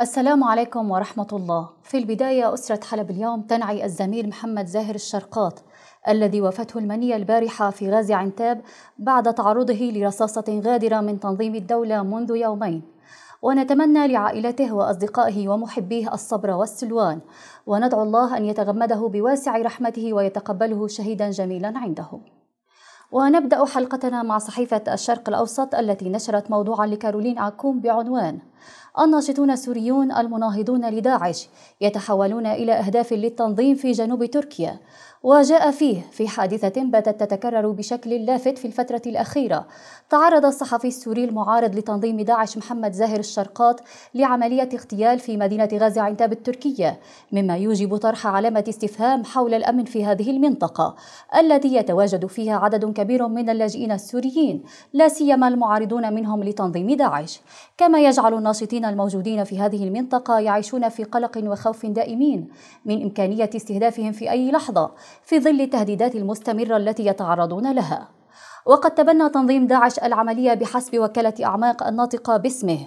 السلام عليكم ورحمة الله في البداية أسرة حلب اليوم تنعي الزميل محمد زاهر الشرقاط الذي وافته المنية البارحة في غاز عنتاب بعد تعرضه لرصاصة غادرة من تنظيم الدولة منذ يومين ونتمنى لعائلته وأصدقائه ومحبيه الصبر والسلوان وندعو الله أن يتغمده بواسع رحمته ويتقبله شهيدا جميلا عنده ونبدأ حلقتنا مع صحيفة الشرق الأوسط التي نشرت موضوعا لكارولين عكوم بعنوان الناشطون السوريون المناهضون لداعش يتحولون إلى أهداف للتنظيم في جنوب تركيا وجاء فيه في حادثة باتت تتكرر بشكل لافت في الفترة الأخيرة تعرض الصحفي السوري المعارض لتنظيم داعش محمد زاهر الشرقاط لعملية اغتيال في مدينة غازي عنتاب التركية مما يوجب طرح علامة استفهام حول الأمن في هذه المنطقة التي يتواجد فيها عدد كبير من اللاجئين السوريين لا سيما المعارضون منهم لتنظيم داعش كما يجعل الناشطين الموجودين في هذه المنطقة يعيشون في قلق وخوف دائمين من إمكانية استهدافهم في أي لحظة في ظل التهديدات المستمرة التي يتعرضون لها وقد تبنى تنظيم داعش العملية بحسب وكالة أعماق الناطقة باسمه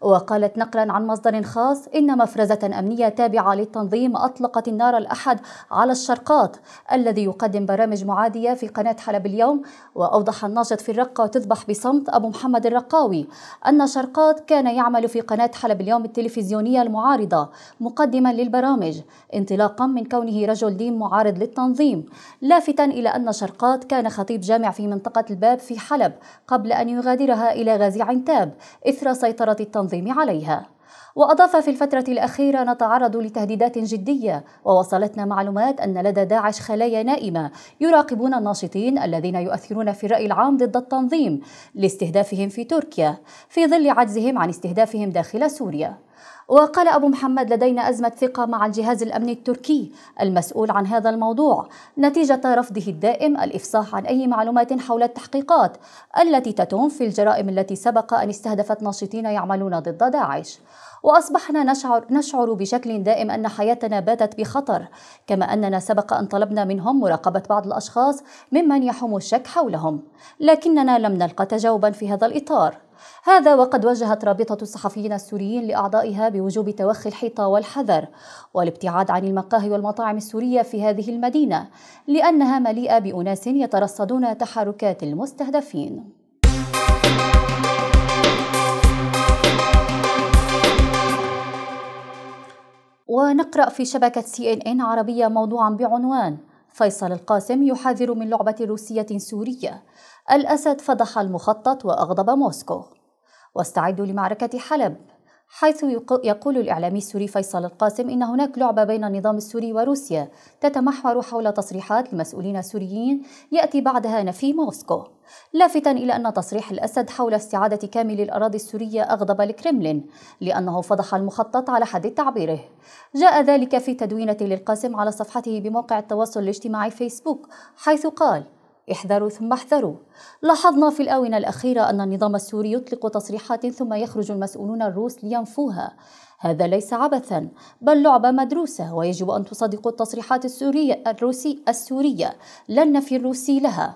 وقالت نقلا عن مصدر خاص إن مفرزة أمنية تابعة للتنظيم أطلقت النار الأحد على الشرقات الذي يقدم برامج معادية في قناة حلب اليوم وأوضح الناشط في الرقة تذبح بصمت أبو محمد الرقاوي أن شرقات كان يعمل في قناة حلب اليوم التلفزيونية المعارضة مقدما للبرامج انطلاقا من كونه رجل دين معارض للتنظيم لافتا إلى أن شرقات كان خطيب جامع في منطقة الباب في حلب قبل أن يغادرها إلى غازي عنتاب إثر سيطرة التنظيم عليها وأضاف في الفترة الأخيرة نتعرض لتهديدات جدية ووصلتنا معلومات أن لدى داعش خلايا نائمة يراقبون الناشطين الذين يؤثرون في الرأي العام ضد التنظيم لاستهدافهم في تركيا في ظل عجزهم عن استهدافهم داخل سوريا وقال أبو محمد لدينا أزمة ثقة مع الجهاز الأمني التركي المسؤول عن هذا الموضوع نتيجة رفضه الدائم الإفصاح عن أي معلومات حول التحقيقات التي تتم في الجرائم التي سبق أن استهدفت ناشطين يعملون ضد داعش وأصبحنا نشعر, نشعر بشكل دائم أن حياتنا باتت بخطر كما أننا سبق أن طلبنا منهم مراقبة بعض الأشخاص ممن يحوم الشك حولهم لكننا لم نلقى تجاوبا في هذا الإطار هذا وقد وجهت رابطة الصحفيين السوريين لأعضائها بوجوب توخي الحيطة والحذر والابتعاد عن المقاهي والمطاعم السورية في هذه المدينة لأنها مليئة بأناس يترصدون تحركات المستهدفين ونقرأ في شبكة سي إن إن عربية موضوعا بعنوان فيصل القاسم يحذر من لعبة روسية سورية الأسد فضح المخطط وأغضب موسكو واستعدوا لمعركة حلب حيث يقول الإعلامي السوري فيصل القاسم إن هناك لعبة بين النظام السوري وروسيا تتمحور حول تصريحات لمسؤولين سوريين يأتي بعدها نفي موسكو لافتا إلى أن تصريح الأسد حول استعادة كامل الأراضي السورية أغضب الكرملين لأنه فضح المخطط على حد تعبيره جاء ذلك في تدوينة للقاسم على صفحته بموقع التواصل الاجتماعي فيسبوك حيث قال احذروا ثم احذروا لاحظنا في الآونة الأخيرة أن النظام السوري يطلق تصريحات ثم يخرج المسؤولون الروس لينفوها هذا ليس عبثا بل لعبة مدروسة ويجب أن تصدقوا التصريحات السورية الروسي السورية لا النفي الروسي لها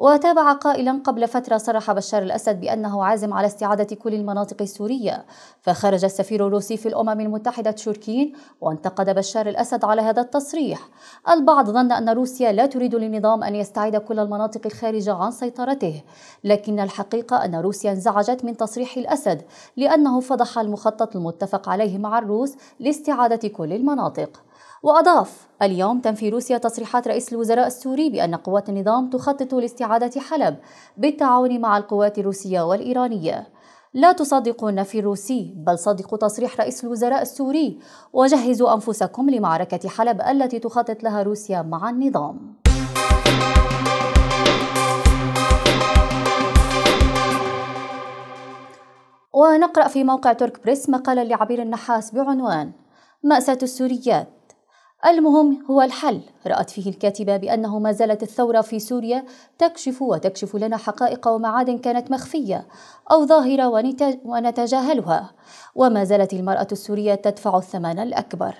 وتابع قائلا قبل فترة صرح بشار الأسد بأنه عازم على استعادة كل المناطق السورية فخرج السفير الروسي في الأمم المتحدة تشوركين وانتقد بشار الأسد على هذا التصريح البعض ظن أن روسيا لا تريد للنظام أن يستعيد كل المناطق الخارجة عن سيطرته لكن الحقيقة أن روسيا انزعجت من تصريح الأسد لأنه فضح المخطط المتفق عليه مع الروس لاستعادة كل المناطق وأضاف اليوم تم في روسيا تصريحات رئيس الوزراء السوري بأن قوات النظام تخطط لاستعادة حلب بالتعاون مع القوات الروسية والإيرانية لا تصدقوا النفي الروسي بل صدقوا تصريح رئيس الوزراء السوري وجهزوا أنفسكم لمعركة حلب التي تخطط لها روسيا مع النظام ونقرأ في موقع ترك بريس مقالا لعبير النحاس بعنوان مأساة السوريات المهم هو الحل رأت فيه الكاتبة بأنه ما زالت الثورة في سوريا تكشف وتكشف لنا حقائق ومعادن كانت مخفية أو ظاهرة ونتجاهلها وما زالت المرأة السورية تدفع الثمن الأكبر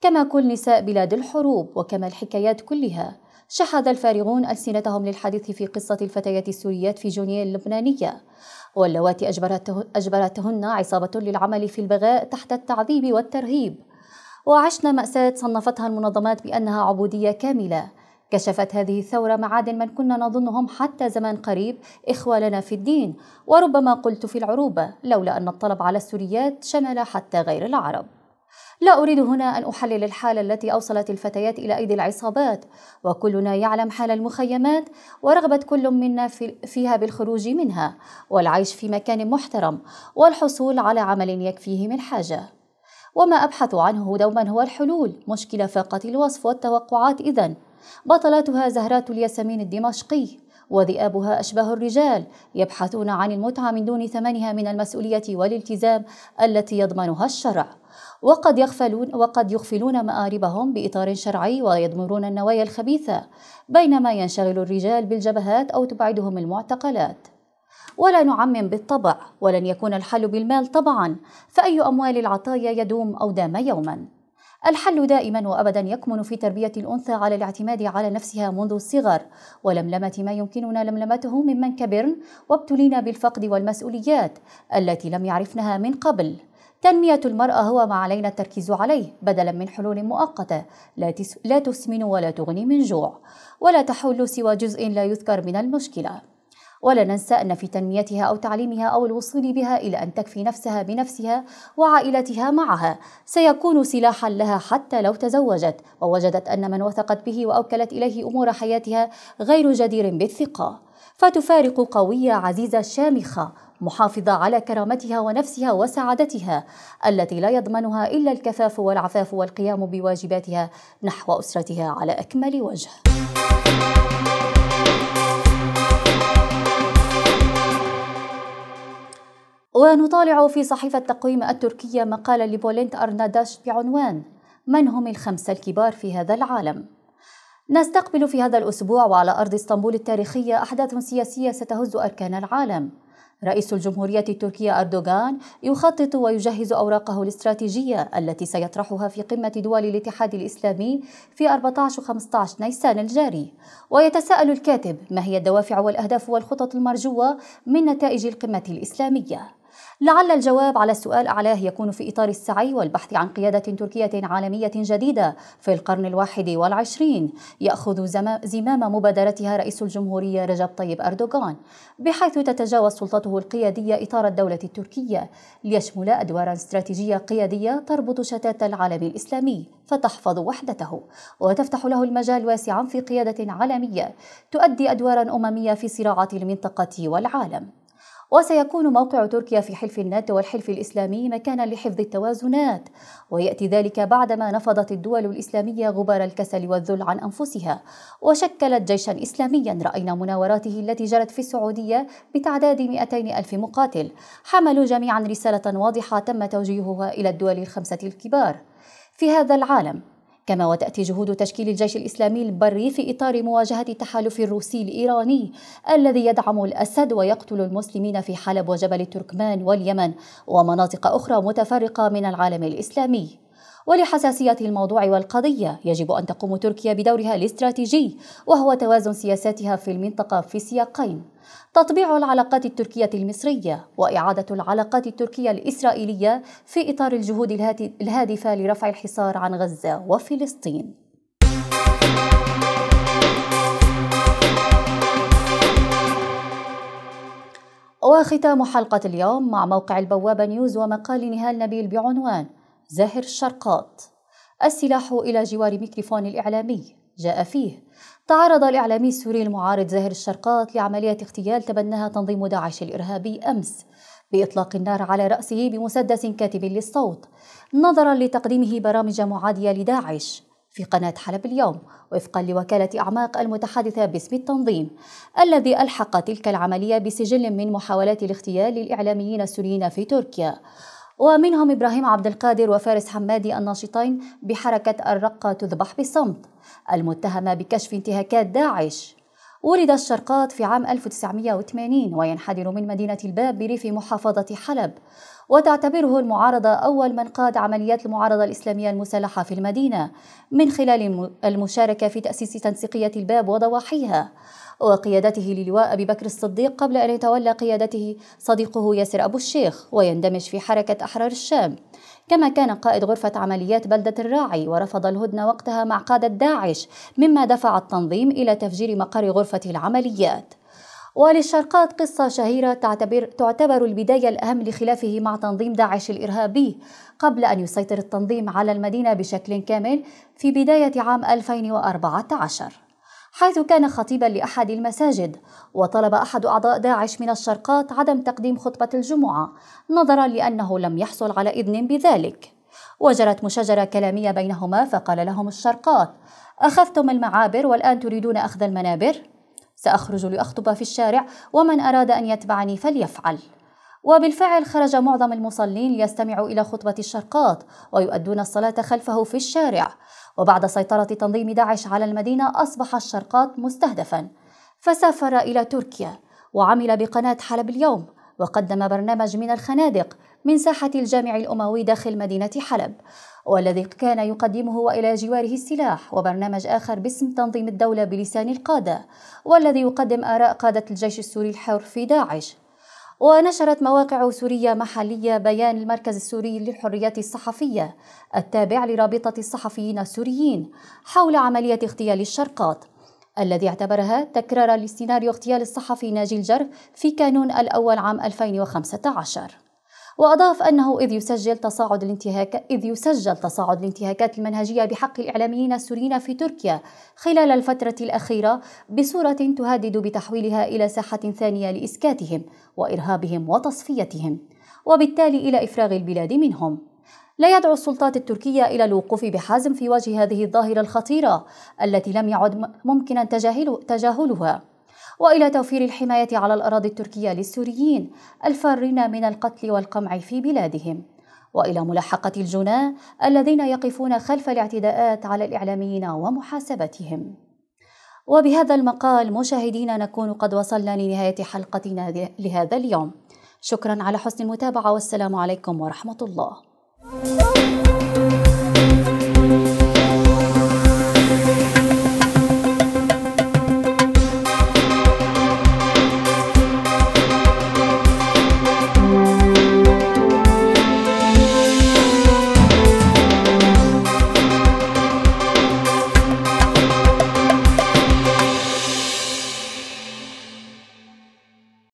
كما كل نساء بلاد الحروب وكما الحكايات كلها شحذ الفارغون ألسنتهم للحديث في قصة الفتيات السوريات في جونية اللبنانية واللواتي أجبرته أجبرتهن عصابة للعمل في البغاء تحت التعذيب والترهيب وعشنا مأساة صنفتها المنظمات بأنها عبودية كاملة كشفت هذه الثورة معادن من كنا نظنهم حتى زمان قريب إخوة لنا في الدين وربما قلت في العروبة لولا أن الطلب على السوريات شمل حتى غير العرب لا أريد هنا أن أحلل الحالة التي أوصلت الفتيات إلى أيدي العصابات وكلنا يعلم حال المخيمات ورغبة كل منا في فيها بالخروج منها والعيش في مكان محترم والحصول على عمل يكفيه من حاجة وما أبحث عنه دوما هو الحلول مشكلة فاقة الوصف والتوقعات إذا بطلاتها زهرات الياسمين الدمشقي وذئابها أشباه الرجال يبحثون عن المتعة من دون ثمنها من المسؤولية والالتزام التي يضمنها الشرع وقد يغفلون وقد يغفلون مآربهم بإطار شرعي ويضمرون النوايا الخبيثة بينما ينشغل الرجال بالجبهات أو تبعدهم المعتقلات ولا نعمم بالطبع ولن يكون الحل بالمال طبعا فأي أموال العطايا يدوم أو دام يوما الحل دائما وابدا يكمن في تربيه الانثى على الاعتماد على نفسها منذ الصغر ولملمه ما يمكننا لملمته ممن كبرن وابتلينا بالفقد والمسؤوليات التي لم يعرفنها من قبل تنميه المراه هو ما علينا التركيز عليه بدلا من حلول مؤقته لا, تس لا تسمن ولا تغني من جوع ولا تحل سوى جزء لا يذكر من المشكله ولا ننسى أن في تنميتها أو تعليمها أو الوصول بها إلى أن تكفي نفسها بنفسها وعائلتها معها سيكون سلاحا لها حتى لو تزوجت ووجدت أن من وثقت به وأوكلت إليه أمور حياتها غير جدير بالثقة فتفارق قوية عزيزة شامخة محافظة على كرامتها ونفسها وسعادتها التي لا يضمنها إلا الكفاف والعفاف والقيام بواجباتها نحو أسرتها على أكمل وجه. ونطالع في صحيفة تقويم التركية مقالا لبولينت أرناداش بعنوان من هم الخمسة الكبار في هذا العالم؟ نستقبل في هذا الأسبوع وعلى أرض اسطنبول التاريخية أحداث سياسية ستهز أركان العالم رئيس الجمهورية التركية أردوغان يخطط ويجهز أوراقه الاستراتيجية التي سيطرحها في قمة دول الاتحاد الإسلامي في 14-15 نيسان الجاري ويتساءل الكاتب ما هي الدوافع والأهداف والخطط المرجوة من نتائج القمة الإسلامية لعل الجواب على السؤال أعلاه يكون في إطار السعي والبحث عن قيادة تركية عالمية جديدة في القرن الواحد والعشرين يأخذ زمام مبادرتها رئيس الجمهورية رجب طيب أردوغان بحيث تتجاوز سلطته القيادية إطار الدولة التركية ليشمل أدوارا استراتيجية قيادية تربط شتات العالم الإسلامي فتحفظ وحدته وتفتح له المجال واسعا في قيادة عالمية تؤدي أدوارا أممية في صراعات المنطقة والعالم وسيكون موقع تركيا في حلف الناتو والحلف الإسلامي مكانا لحفظ التوازنات ويأتي ذلك بعدما نفضت الدول الإسلامية غبار الكسل والذل عن أنفسها وشكلت جيشا إسلاميا رأينا مناوراته التي جرت في السعودية بتعداد 200 ألف مقاتل حملوا جميعا رسالة واضحة تم توجيهها إلى الدول الخمسة الكبار في هذا العالم كما وتأتي جهود تشكيل الجيش الإسلامي البري في إطار مواجهة التحالف الروسي الإيراني الذي يدعم الأسد ويقتل المسلمين في حلب وجبل التركمان واليمن ومناطق أخرى متفرقة من العالم الإسلامي ولحساسية الموضوع والقضية يجب أن تقوم تركيا بدورها الاستراتيجي وهو توازن سياساتها في المنطقة في سياقين تطبيع العلاقات التركية المصرية وإعادة العلاقات التركية الإسرائيلية في إطار الجهود الهادفة لرفع الحصار عن غزة وفلسطين وختام حلقة اليوم مع موقع البوابة نيوز ومقال نهال نبيل بعنوان زاهر الشرقاط السلاح إلى جوار ميكروفون الإعلامي جاء فيه تعرض الإعلامي السوري المعارض زاهر الشرقاط لعملية اغتيال تبناها تنظيم داعش الإرهابي أمس بإطلاق النار على رأسه بمسدس كاتب للصوت نظرا لتقديمه برامج معادية لداعش في قناة حلب اليوم وفقا لوكالة أعماق المتحدثة باسم التنظيم الذي ألحق تلك العملية بسجل من محاولات الاغتيال للإعلاميين السوريين في تركيا ومنهم إبراهيم عبد القادر وفارس حمادي الناشطين بحركة الرقة تذبح بالصمت المتهمة بكشف انتهاكات داعش ولد الشرقات في عام 1980 وينحدر من مدينة الباب بريف محافظة حلب وتعتبره المعارضة أول من قاد عمليات المعارضة الإسلامية المسلحة في المدينة من خلال المشاركة في تأسيس تنسيقية الباب وضواحيها وقيادته للواء أبي بكر الصديق قبل أن يتولى قيادته صديقه ياسر أبو الشيخ ويندمج في حركة أحرار الشام كما كان قائد غرفة عمليات بلدة الراعي ورفض الهدنة وقتها مع قادة داعش مما دفع التنظيم إلى تفجير مقر غرفة العمليات وللشرقات قصة شهيرة تعتبر, تعتبر البداية الأهم لخلافه مع تنظيم داعش الإرهابي قبل أن يسيطر التنظيم على المدينة بشكل كامل في بداية عام 2014 حيث كان خطيبا لأحد المساجد وطلب أحد أعضاء داعش من الشرقات عدم تقديم خطبة الجمعة نظرا لأنه لم يحصل على إذن بذلك وجرت مشاجرة كلامية بينهما فقال لهم الشرقات أخذتم المعابر والآن تريدون أخذ المنابر؟ سأخرج لأخطب في الشارع ومن أراد أن يتبعني فليفعل وبالفعل خرج معظم المصلين ليستمعوا إلى خطبة الشرقات ويؤدون الصلاة خلفه في الشارع وبعد سيطرة تنظيم داعش على المدينة أصبح الشرقات مستهدفا فسافر إلى تركيا وعمل بقناة حلب اليوم وقدم برنامج من الخنادق من ساحة الجامع الأموي داخل مدينة حلب والذي كان يقدمه وإلى جواره السلاح وبرنامج آخر باسم تنظيم الدولة بلسان القادة والذي يقدم آراء قادة الجيش السوري الحر في داعش ونشرت مواقع سورية محلية بيان المركز السوري للحريات الصحفية التابع لرابطة الصحفيين السوريين حول عملية اغتيال الشرقات الذي اعتبرها تكرارا لسيناريو اغتيال الصحفي ناجي الجرف في كانون الأول عام 2015 وأضاف أنه إذ يسجل تصاعد الانتهاك إذ يسجل تصاعد الانتهاكات المنهجية بحق الإعلاميين السوريين في تركيا خلال الفترة الأخيرة بصورة تهدد بتحويلها إلى ساحة ثانية لإسكاتهم وإرهابهم وتصفيتهم وبالتالي إلى إفراغ البلاد منهم لا يدعو السلطات التركية إلى الوقوف بحازم في وجه هذه الظاهرة الخطيرة التي لم يعد ممكنا تجاهلها وإلى توفير الحماية على الأراضي التركية للسوريين الفارين من القتل والقمع في بلادهم والى ملاحقه الجناه الذين يقفون خلف الاعتداءات على الاعلاميين ومحاسبتهم وبهذا المقال مشاهدينا نكون قد وصلنا لنهايه حلقتنا لهذا اليوم شكرا على حسن المتابعه والسلام عليكم ورحمه الله